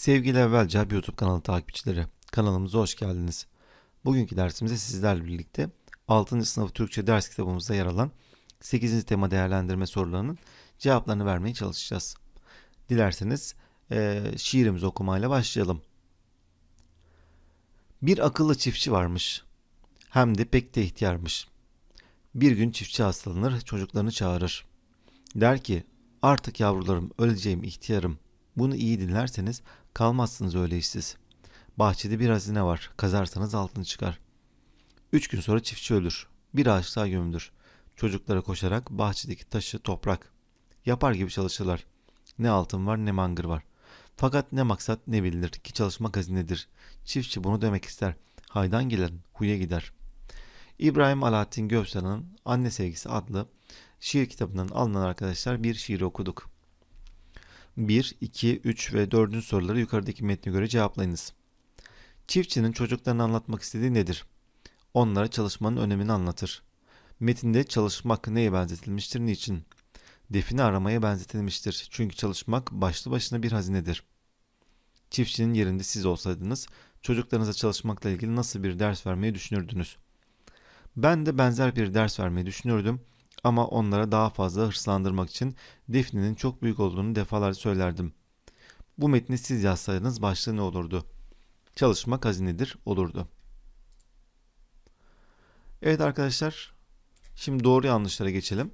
Sevgili Evvelce YouTube kanalı takipçileri, kanalımıza hoş geldiniz. Bugünkü dersimizde sizlerle birlikte 6. sınıf Türkçe ders kitabımızda yer alan 8. tema değerlendirme sorularının cevaplarını vermeye çalışacağız. Dilerseniz e, şiirimizi okumayla başlayalım. Bir akıllı çiftçi varmış. Hem de pek de ihtiyarmış. Bir gün çiftçi hastalanır, çocuklarını çağırır. Der ki, artık yavrularım öleceğim ihtiyarım.'' Bunu iyi dinlerseniz kalmazsınız öyle işsiz. Bahçede bir hazine var. Kazarsanız altın çıkar. Üç gün sonra çiftçi ölür. Bir ağaç daha gömülür. Çocuklara koşarak bahçedeki taşı toprak. Yapar gibi çalışırlar. Ne altın var ne mangır var. Fakat ne maksat ne bilinir ki çalışma hazinedir. Çiftçi bunu demek ister. Haydan gelen huya gider. İbrahim Alaaddin Gövsen'in Anne Sevgisi adlı şiir kitabından alınan arkadaşlar bir şiir okuduk. 1, 2, 3 ve 4. soruları yukarıdaki metne göre cevaplayınız. Çiftçinin çocuklarına anlatmak istediği nedir? Onlara çalışmanın önemini anlatır. Metinde çalışmak neye benzetilmiştir, niçin? Defini aramaya benzetilmiştir. Çünkü çalışmak başlı başına bir hazinedir. Çiftçinin yerinde siz olsaydınız çocuklarınıza çalışmakla ilgili nasıl bir ders vermeyi düşünürdünüz? Ben de benzer bir ders vermeyi düşünürdüm ama onlara daha fazla hırslandırmak için Defne'nin çok büyük olduğunu defalarca söylerdim. Bu metni siz yazsaydınız başlığı ne olurdu? Çalışmak hazinedir olurdu. Evet arkadaşlar şimdi doğru yanlışlara geçelim.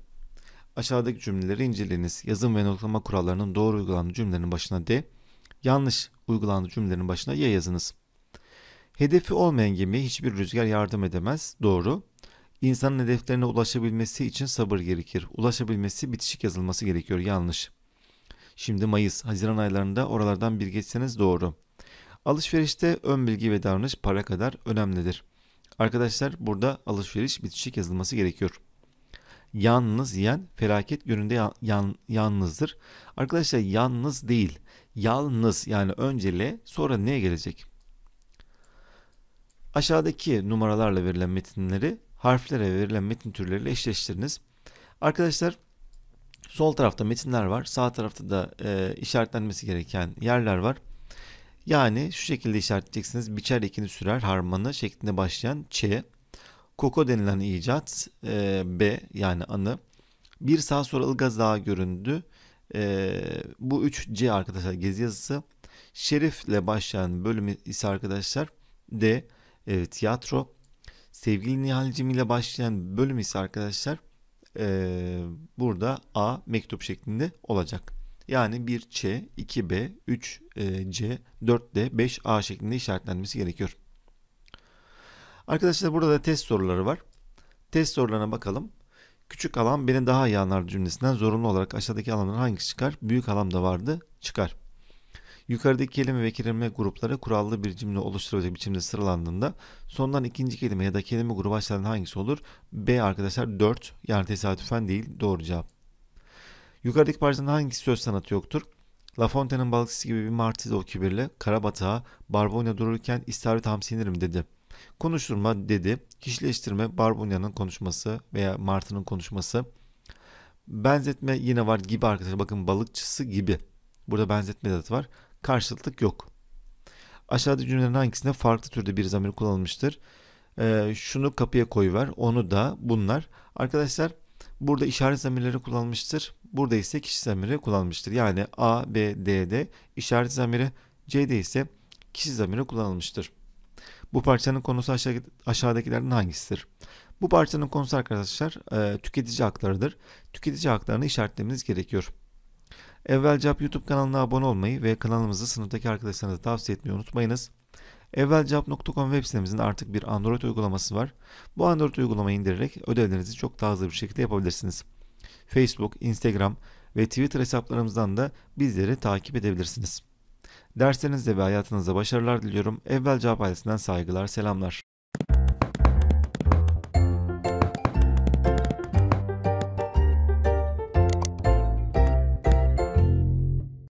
Aşağıdaki cümleleri inceleyiniz. Yazım ve noktalama kurallarının doğru uygulandığı cümlelerin başına D, yanlış uygulandığı cümlelerin başına Y yazınız. Hedefi olmayan gemiye hiçbir rüzgar yardım edemez. Doğru. İnsanın hedeflerine ulaşabilmesi için sabır gerekir. Ulaşabilmesi bitişik yazılması gerekiyor. Yanlış. Şimdi Mayıs, Haziran aylarında oralardan bir geçseniz doğru. Alışverişte ön bilgi ve davranış para kadar önemlidir. Arkadaşlar burada alışveriş bitişik yazılması gerekiyor. Yalnız yiyen felaket gününde yan, yalnızdır. Arkadaşlar yalnız değil. Yalnız yani önce sonra neye gelecek? Aşağıdaki numaralarla verilen metinleri harflere verilen metin türleriyle eşleştiriniz. Arkadaşlar sol tarafta metinler var. Sağ tarafta da e, işaretlenmesi gereken yerler var. Yani şu şekilde işaretleyeceksiniz. Biçer ikini sürer harmanı şeklinde başlayan Ç. Koko denilen icat e, B yani anı. Bir sağ sonra ılgaz daha göründü. E, bu 3 C arkadaşlar gezi yazısı. Şerifle başlayan bölümü ise arkadaşlar D. evet tiyatro. Sevgili Nihal'cim ile başlayan bölüm ise arkadaşlar e, burada A mektup şeklinde olacak. Yani 1C, 2B, 3C, 4D, 5A şeklinde işaretlenmesi gerekiyor. Arkadaşlar burada da test soruları var. Test sorularına bakalım. Küçük alan beni daha iyi anlar cümlesinden zorunlu olarak aşağıdaki alanların hangisi çıkar? Büyük alan da vardı çıkar. Yukarıdaki kelime ve kelime grupları kurallı bir cümle oluşturacak biçimde sıralandığında sondan ikinci kelime ya da kelime grubu başlayan hangisi olur? B arkadaşlar 4 yani tesadüfen değil doğru cevap. Yukarıdaki parçanın hangisi söz sanatı yoktur? La Fontaine'in balıkçısı gibi bir martiz o kibirle Karabatak'a Barbonya dururken istavrit hamsinirim dedi. Konuşturma dedi. Kişileştirme Barbonya'nın konuşması veya Martı'nın konuşması. Benzetme yine var gibi arkadaşlar. Bakın balıkçısı gibi. Burada benzetme de var karşıtlık yok. Aşağıdaki cümlelerin hangisinde farklı türde bir zamir kullanılmıştır? Ee, şunu kapıya koyuver, onu da, bunlar. Arkadaşlar burada işaret zamirleri kullanılmıştır. Burada ise kişi zamiri kullanılmıştır. Yani A, B, D'de işaret zamiri, C'de ise kişi zamiri kullanılmıştır. Bu parçanın konusu aşağı, aşağıdakilerden hangisidir? Bu parçanın konusu arkadaşlar e, tüketici haklarıdır. Tüketici haklarını işaretlememiz gerekiyor. Evvelcap YouTube kanalına abone olmayı ve kanalımızı sınıftaki arkadaşlarınıza tavsiye etmeyi unutmayınız. Evvelcap.com web sitemizin artık bir Android uygulaması var. Bu Android uygulamayı indirerek ödevlerinizi çok daha hızlı bir şekilde yapabilirsiniz. Facebook, Instagram ve Twitter hesaplarımızdan da bizleri takip edebilirsiniz. Derslerinizde ve hayatınızda başarılar diliyorum. Evvelcap ailesinden saygılar, selamlar.